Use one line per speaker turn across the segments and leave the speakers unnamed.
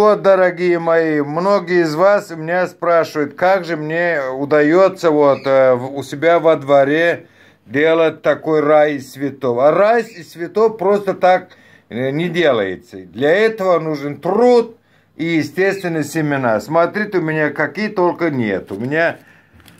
Вот, дорогие мои, многие из вас меня спрашивают, как же мне удается вот э, у себя во дворе делать такой рай из цветов. А рай из цветов просто так э, не делается. Для этого нужен труд и, естественно, семена. Смотрите, у меня какие только нет. У меня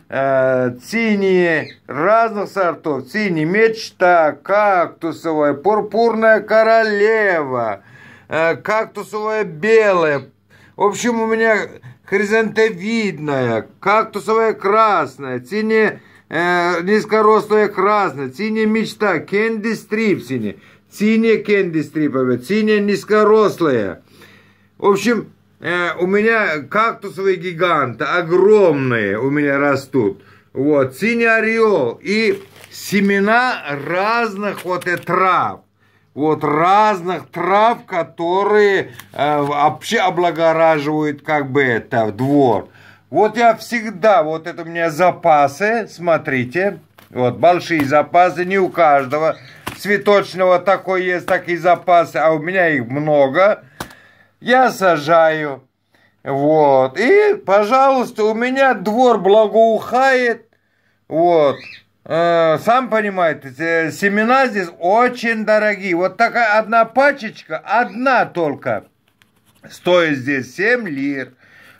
э, цинии разных сортов. Цини мечта, кактусовая, пурпурная королева – Э, кактусовая белая. В общем, у меня хризантовидная, кактусовая красная, синяя, э, низкорослая красная, синяя мечта, кенди стрип синяя, синяя кенди стриповая, синяя низкорослая. В общем, э, у меня кактусовые гиганты, огромные у меня растут. Вот, синий ореол и семена разных вот и трав вот разных трав, которые э, вообще облагораживают как бы это двор. Вот я всегда, вот это у меня запасы, смотрите, вот большие запасы, не у каждого цветочного такой есть, такие запасы, а у меня их много. Я сажаю, вот, и, пожалуйста, у меня двор благоухает, вот, Э, сам понимаете, э, семена здесь очень дорогие. Вот такая одна пачечка, одна только, стоит здесь 7 лир.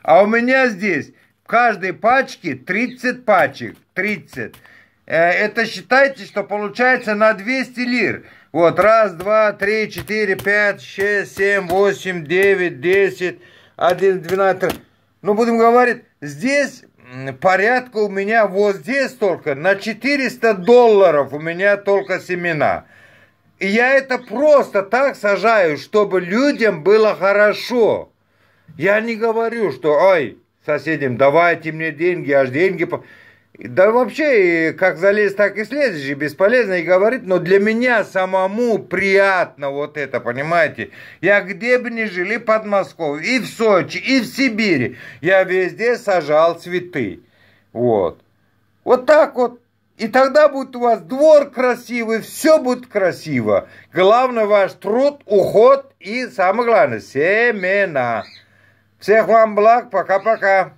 А у меня здесь в каждой пачке 30 пачек, 30. Э, это считайте, что получается на 200 лир. Вот, раз, два, три, четыре, пять, шесть, семь, восемь, девять, десять, один, двенадцать. Ну, будем говорить, здесь порядка у меня вот здесь только, на 400 долларов у меня только семена. И я это просто так сажаю, чтобы людям было хорошо. Я не говорю, что, ой, соседям, давайте мне деньги, аж деньги... Да вообще, как залезть, так и слезть же, бесполезно и говорить, но для меня самому приятно вот это, понимаете? Я где бы ни жили, под Москвой, и в Сочи, и в Сибири, я везде сажал цветы. Вот. Вот так вот. И тогда будет у вас двор красивый, все будет красиво. Главное ваш труд, уход и, самое главное, семена. Всех вам благ, пока-пока.